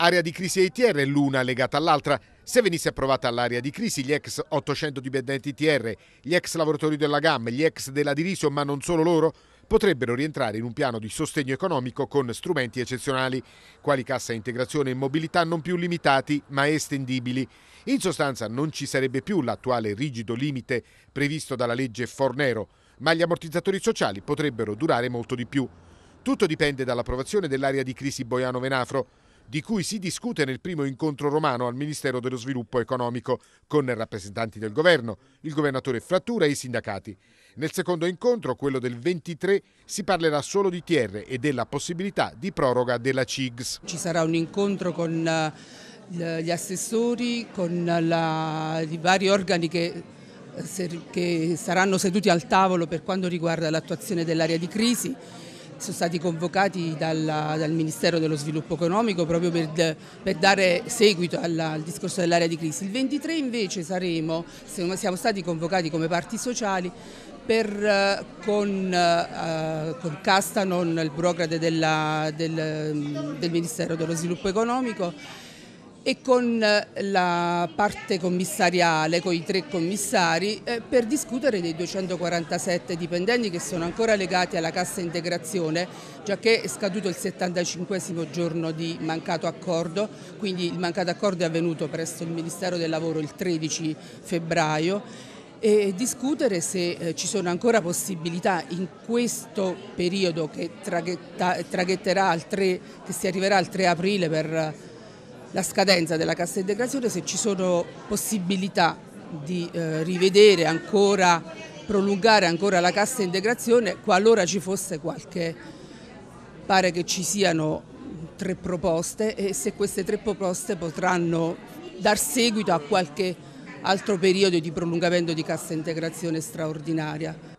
Area di crisi ITR, l'una legata all'altra. Se venisse approvata l'area di crisi, gli ex 800 dipendenti ITR, gli ex lavoratori della GAM, gli ex della Divisio, ma non solo loro, potrebbero rientrare in un piano di sostegno economico con strumenti eccezionali, quali cassa integrazione e mobilità non più limitati ma estendibili. In sostanza non ci sarebbe più l'attuale rigido limite previsto dalla legge Fornero, ma gli ammortizzatori sociali potrebbero durare molto di più. Tutto dipende dall'approvazione dell'area di crisi Boiano-Venafro di cui si discute nel primo incontro romano al Ministero dello Sviluppo Economico con i rappresentanti del governo, il governatore Frattura e i sindacati. Nel secondo incontro, quello del 23, si parlerà solo di TR e della possibilità di proroga della CIGS. Ci sarà un incontro con eh, eh, gli assessori, con la, i vari organi che eh, che saranno seduti al tavolo per quanto riguarda l'attuazione dell'area di crisi sono stati convocati dalla, dal Ministero dello Sviluppo Economico proprio per, per dare seguito alla, al discorso dell'area di crisi. Il 23 invece saremo, siamo stati convocati come parti sociali per, eh, con, eh, con, Castanon, il burocrate del, del Ministero dello Sviluppo Economico, e con eh, la parte commissariale, con i tre commissari, eh, per discutere dei 247 dipendenti che sono ancora legati alla cassa integrazione, già che è scaduto il 75 giorno di mancato accordo, quindi il mancato accordo è avvenuto presso il Ministero del Lavoro il 13 febbraio e discutere se eh, ci sono ancora possibilità in questo periodo che traghetterà al 3, che si arriverà al 3 aprile per la scadenza della cassa integrazione, se ci sono possibilità di eh, rivedere ancora, prolungare ancora la cassa integrazione, qualora ci fosse qualche, pare che ci siano tre proposte e se queste tre proposte potranno dar seguito a qualche altro periodo di prolungamento di cassa integrazione straordinaria.